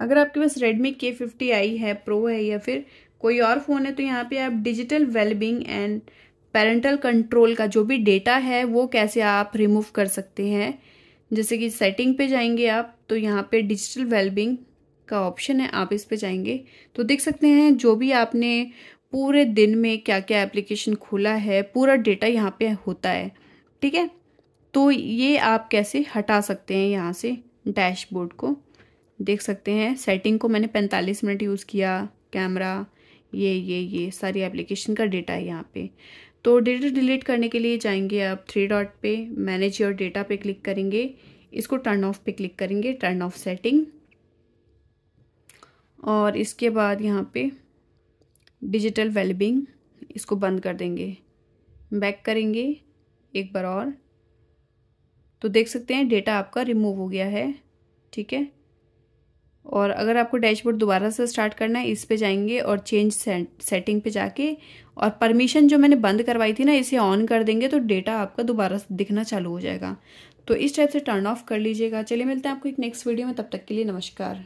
अगर आपके पास रेडमी के फिफ्टी आई है प्रो है या फिर कोई और फ़ोन है तो यहाँ पे आप digital wellbeing and parental control का जो भी डेटा है वो कैसे आप रिमूव कर सकते हैं जैसे कि सेटिंग पे जाएंगे आप तो यहाँ पे डिजिटल वेलबिंग का ऑप्शन है आप इस पे जाएंगे तो देख सकते हैं जो भी आपने पूरे दिन में क्या क्या एप्लीकेशन खोला है पूरा डेटा यहाँ पे होता है ठीक है तो ये आप कैसे हटा सकते हैं यहाँ से डैशबोर्ड को देख सकते हैं सेटिंग को मैंने 45 मिनट यूज़ किया कैमरा ये ये ये सारी एप्लीकेशन का डेटा है यहाँ पे तो डेटा डिलीट करने के लिए जाएंगे आप थ्री डॉट पे मैनेज योर डेटा पे क्लिक करेंगे इसको टर्न ऑफ पे क्लिक करेंगे टर्न ऑफ सेटिंग और इसके बाद यहाँ पे डिजिटल वेलबिंग इसको बंद कर देंगे बैक करेंगे एक बार और तो देख सकते हैं डेटा आपका रिमूव हो गया है ठीक है और अगर आपको डैशबोर्ड दोबारा से स्टार्ट करना है इस पे जाएंगे और चेंज सेटिंग पे जाके और परमिशन जो मैंने बंद करवाई थी ना इसे ऑन कर देंगे तो डेटा आपका दोबारा से दिखना चालू हो जाएगा तो इस टाइप से टर्न ऑफ कर लीजिएगा चलिए मिलते हैं आपको एक नेक्स्ट वीडियो में तब तक के लिए नमस्कार